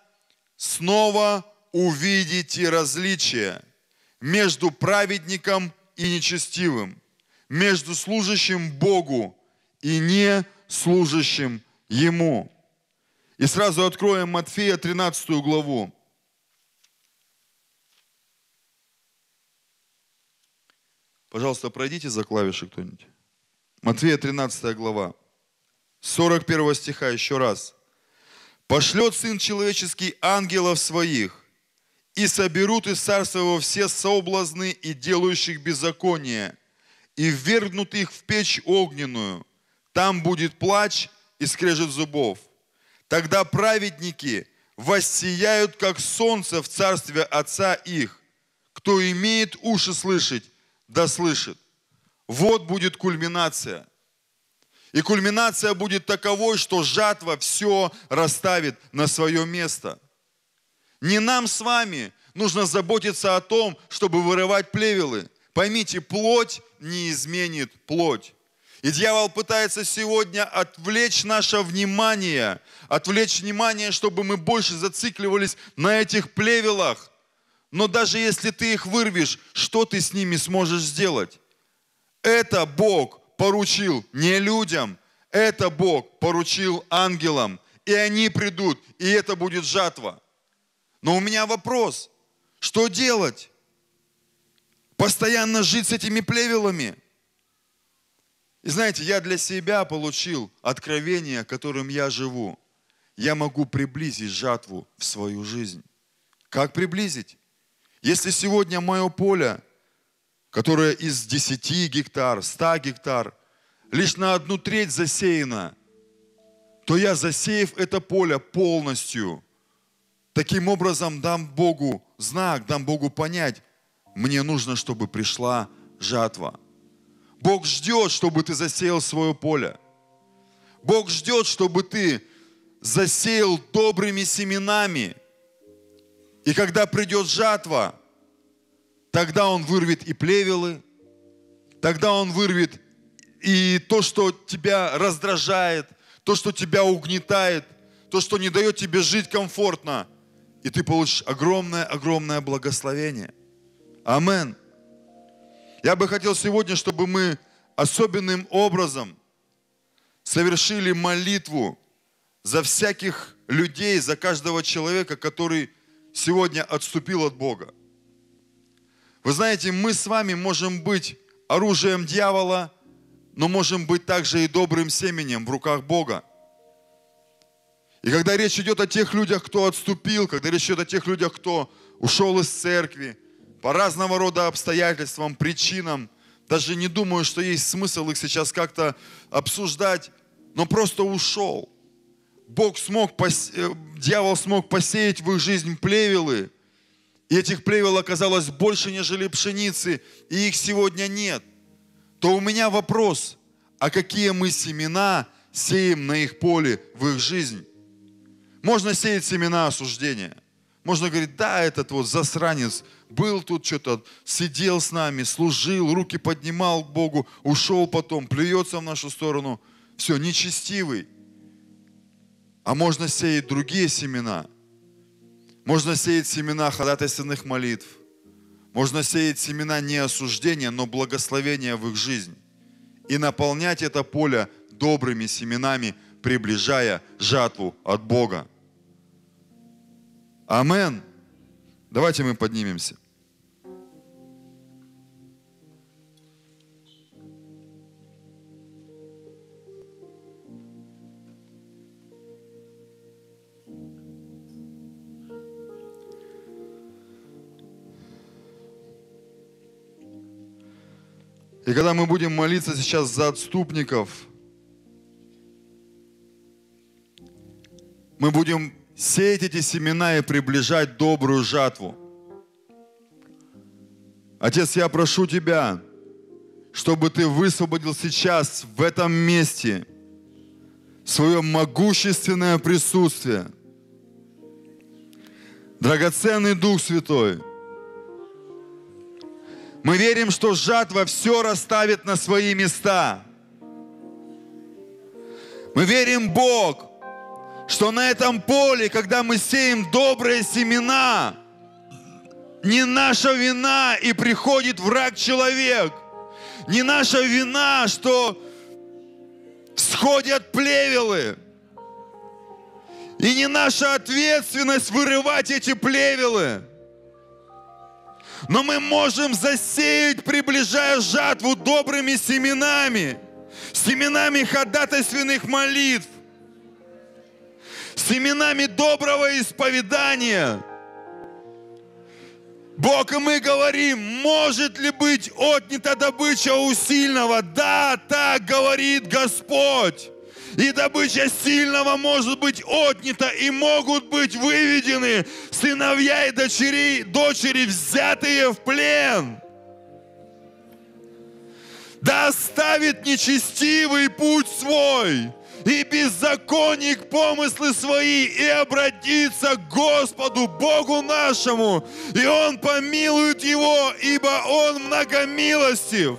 снова увидите различие между праведником и нечестивым, между служащим Богу и не служащим Ему. И сразу откроем Матфея 13 главу. Пожалуйста, пройдите за клавиши кто-нибудь. Матфея 13 глава. 41 стиха еще раз. «Пошлет Сын Человеческий ангелов своих, и соберут из царства его все соблазны и делающих беззаконие, и вернут их в печь огненную. Там будет плач и скрежет зубов. Тогда праведники воссияют, как солнце в царстве Отца их. Кто имеет уши слышать, да слышит. Вот будет кульминация. И кульминация будет таковой, что жатва все расставит на свое место. Не нам с вами нужно заботиться о том, чтобы вырывать плевелы. Поймите, плоть не изменит плоть. И дьявол пытается сегодня отвлечь наше внимание, отвлечь внимание, чтобы мы больше зацикливались на этих плевелах. Но даже если ты их вырвешь, что ты с ними сможешь сделать? Это Бог поручил не людям, это Бог поручил ангелам. И они придут, и это будет жатва. Но у меня вопрос, что делать? Постоянно жить с этими плевелами – и знаете, я для себя получил откровение, которым я живу. Я могу приблизить жатву в свою жизнь. Как приблизить? Если сегодня мое поле, которое из 10 гектар, 100 гектар, лишь на одну треть засеяно, то я, засеяв это поле полностью, таким образом дам Богу знак, дам Богу понять, мне нужно, чтобы пришла жатва. Бог ждет, чтобы ты засеял свое поле. Бог ждет, чтобы ты засеял добрыми семенами. И когда придет жатва, тогда Он вырвет и плевелы, тогда Он вырвет и то, что тебя раздражает, то, что тебя угнетает, то, что не дает тебе жить комфортно. И ты получишь огромное-огромное благословение. Аминь. Я бы хотел сегодня, чтобы мы особенным образом совершили молитву за всяких людей, за каждого человека, который сегодня отступил от Бога. Вы знаете, мы с вами можем быть оружием дьявола, но можем быть также и добрым семенем в руках Бога. И когда речь идет о тех людях, кто отступил, когда речь идет о тех людях, кто ушел из церкви, по разного рода обстоятельствам, причинам. Даже не думаю, что есть смысл их сейчас как-то обсуждать, но просто ушел. Бог смог, посе... Э, дьявол смог посеять в их жизнь плевелы, и этих плевел оказалось больше, нежели пшеницы, и их сегодня нет, то у меня вопрос, а какие мы семена сеем на их поле, в их жизнь? Можно сеять семена осуждения – можно говорить, да, этот вот засранец был тут что-то, сидел с нами, служил, руки поднимал к Богу, ушел потом, плюется в нашу сторону. Все, нечестивый. А можно сеять другие семена. Можно сеять семена ходатайственных молитв. Можно сеять семена не осуждения, но благословения в их жизнь. И наполнять это поле добрыми семенами, приближая жатву от Бога. Амен. Давайте мы поднимемся. И когда мы будем молиться сейчас за отступников, мы будем сеять эти семена и приближать добрую жатву. Отец, я прошу Тебя, чтобы Ты высвободил сейчас в этом месте свое могущественное присутствие. Драгоценный Дух Святой, мы верим, что жатва все расставит на свои места. Мы верим, Бог, что на этом поле, когда мы сеем добрые семена, не наша вина и приходит враг-человек, не наша вина, что сходят плевелы, и не наша ответственность вырывать эти плевелы. Но мы можем засеять, приближая жатву добрыми семенами, семенами ходатайственных молитв, семенами доброго исповедания. Бог, и мы говорим, может ли быть отнята добыча у сильного? Да, так говорит Господь. И добыча сильного может быть отнята, и могут быть выведены сыновья и дочери, дочери взятые в плен. Да оставит нечестивый путь свой, и беззаконник помыслы свои, и обратится к Господу, Богу нашему, и Он помилует его, ибо Он многомилостив.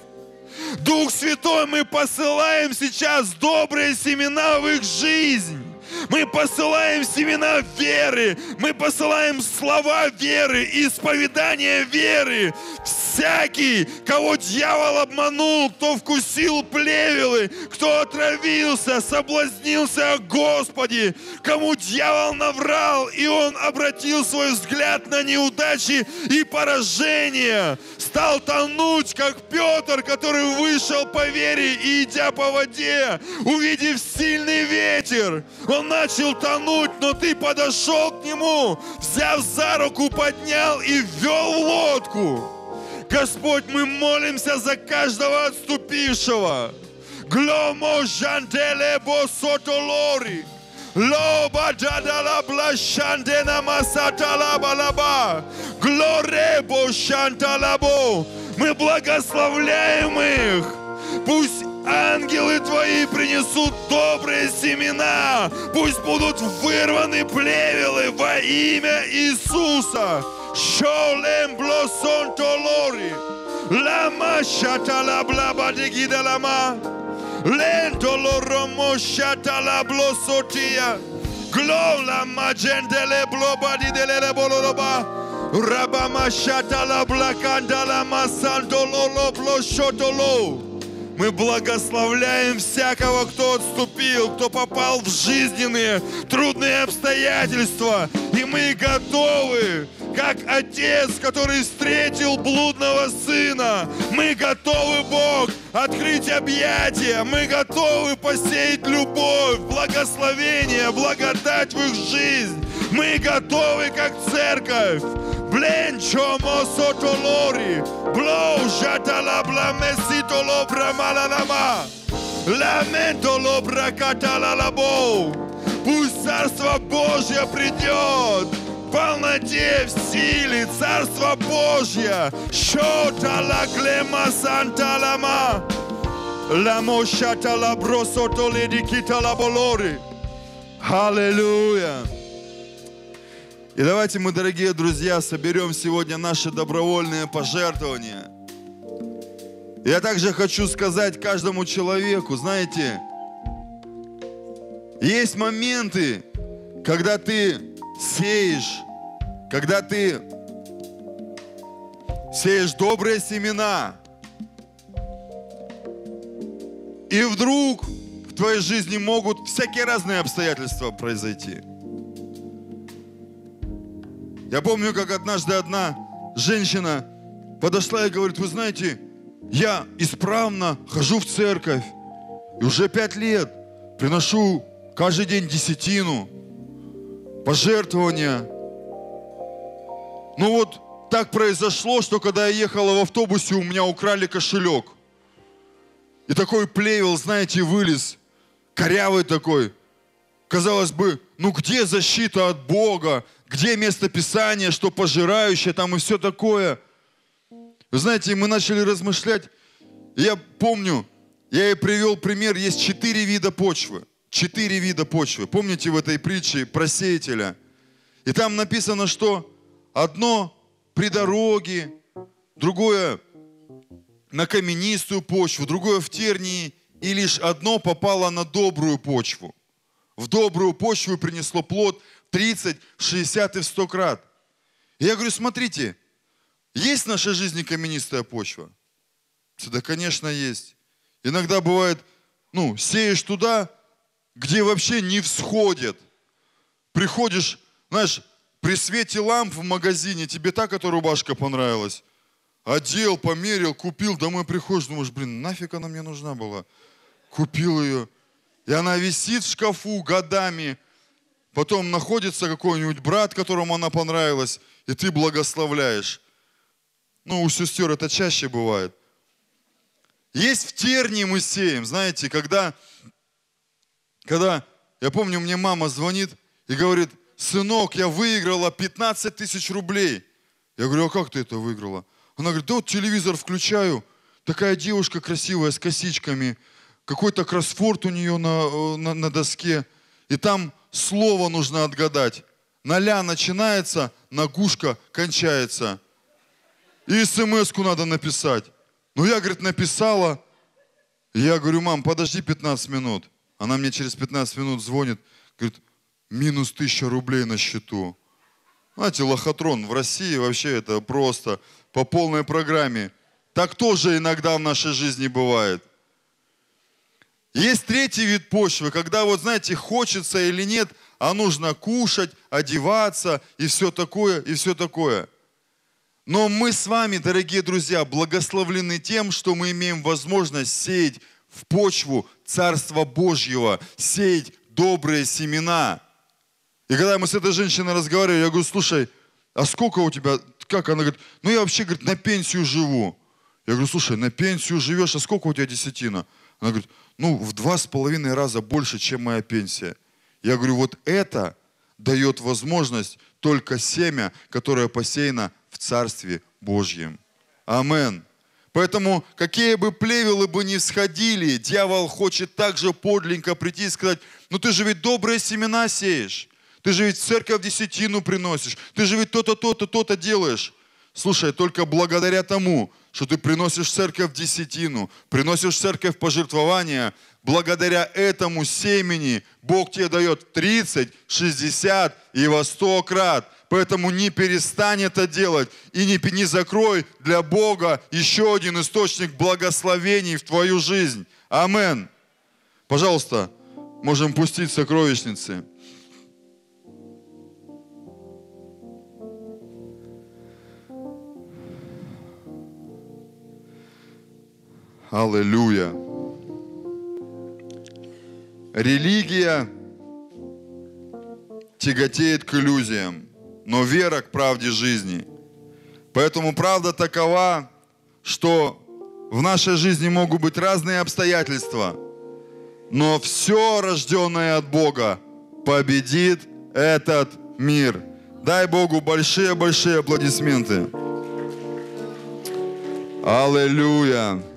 Дух Святой мы посылаем сейчас добрые семена в их жизнь. Мы посылаем семена веры. Мы посылаем слова веры, исповедание веры. Всякий, кого дьявол обманул, кто вкусил плевелы, кто отравился, соблазнился о Господе, кому дьявол наврал, и он обратил свой взгляд на неудачи и поражения, стал тонуть, как Петр, который вышел по вере и идя по воде, увидев сильный ветер. Он он начал тонуть, но ты подошел к нему, взяв за руку, поднял и ввел в лодку. Господь, мы молимся за каждого отступившего. Гломо жантеле босотолори. Лоба дадала блашандена масатала балаба. Глоребо шанталабо. Мы благословляем их. Пусть ангелы твои принесут добрые семена. Пусть будут вырваны плевелы во имя Иисуса. Шолем блосон толори. Лама шатала блаба дегида лама. Лентоло ромо шатала блосотия. Glola magendele blobadi delele bololoba. Rabama shatala blakandala masandolo lo bloshotolo. Мы благословляем всякого, кто отступил, кто попал в жизненные трудные обстоятельства. И мы готовы, как отец, который встретил блудного сына. Мы готовы, Бог, открыть объятия. Мы готовы посеять любовь, благословение, благодать в их жизнь. Мы готовы, как церковь, Blencho mosotolori, blow jatala blamesito lobra malalama, lamento lobra katala labo. Пусть Царство Божье придет, в полноте, в силе Царство Божье. Шотала глема санталама, ламо шатала бросото леди китала болори. Hallelujah. И давайте мы, дорогие друзья, соберем сегодня наши добровольные пожертвования. Я также хочу сказать каждому человеку, знаете, есть моменты, когда ты сеешь, когда ты сеешь добрые семена, и вдруг в твоей жизни могут всякие разные обстоятельства произойти – я помню, как однажды одна женщина подошла и говорит, вы знаете, я исправно хожу в церковь. И уже пять лет приношу каждый день десятину, пожертвования. Но ну вот так произошло, что когда я ехала в автобусе, у меня украли кошелек. И такой плевел, знаете, вылез, корявый такой. Казалось бы, ну где защита от Бога? где место Писания, что пожирающее там и все такое. Вы знаете, мы начали размышлять. Я помню, я ей привел пример, есть четыре вида почвы. Четыре вида почвы. Помните в этой притче про сеятеля? И там написано, что одно при дороге, другое на каменистую почву, другое в тернии, и лишь одно попало на добрую почву. В добрую почву принесло плод, 30, в 60 и в 100 крат. И я говорю, смотрите, есть в нашей жизни каменистая почва? Да, конечно, есть. Иногда бывает, ну, сеешь туда, где вообще не всходят. Приходишь, знаешь, при свете ламп в магазине, тебе та, которая рубашка понравилась, одел, померил, купил, домой приходишь, думаешь, блин, нафиг она мне нужна была. Купил ее. И она висит в шкафу годами, Потом находится какой-нибудь брат, которому она понравилась, и ты благословляешь. Ну, у сестер это чаще бывает. Есть в тернии мы сеем, знаете, когда, когда, я помню, мне мама звонит и говорит, сынок, я выиграла 15 тысяч рублей. Я говорю, а как ты это выиграла? Она говорит, да вот телевизор включаю, такая девушка красивая с косичками, какой-то кроссфорд у нее на, э, на, на доске, и там слово нужно отгадать. Ноля начинается, нагушка кончается. И смс надо написать. Ну я, говорит, написала. Я говорю, мам, подожди 15 минут. Она мне через 15 минут звонит, говорит, минус тысяча рублей на счету. Знаете, лохотрон в России вообще это просто по полной программе. Так тоже иногда в нашей жизни бывает. Есть третий вид почвы, когда вот, знаете, хочется или нет, а нужно кушать, одеваться и все такое, и все такое. Но мы с вами, дорогие друзья, благословлены тем, что мы имеем возможность сеять в почву Царства Божьего, сеять добрые семена. И когда мы с этой женщиной разговаривали, я говорю, слушай, а сколько у тебя, как она говорит, ну я вообще, говорит, на пенсию живу. Я говорю, слушай, на пенсию живешь, а сколько у тебя десятина? Она говорит, ну, в два с половиной раза больше, чем моя пенсия. Я говорю, вот это дает возможность только семя, которое посеяно в Царстве Божьем. Амен. Поэтому какие бы плевелы бы ни сходили, дьявол хочет также подлинно прийти и сказать, ну ты же ведь добрые семена сеешь, ты же ведь церковь десятину приносишь, ты же ведь то-то, то-то, то-то делаешь. Слушай, только благодаря тому, что ты приносишь церковь десятину, приносишь церковь пожертвования. Благодаря этому семени Бог тебе дает 30, 60 и во 100 крат. Поэтому не перестань это делать и не, не закрой для Бога еще один источник благословений в твою жизнь. Амен. Пожалуйста, можем пустить сокровищницы. Аллилуйя. Религия тяготеет к иллюзиям, но вера к правде жизни. Поэтому правда такова, что в нашей жизни могут быть разные обстоятельства, но все, рожденное от Бога, победит этот мир. Дай Богу большие-большие аплодисменты. Аллилуйя.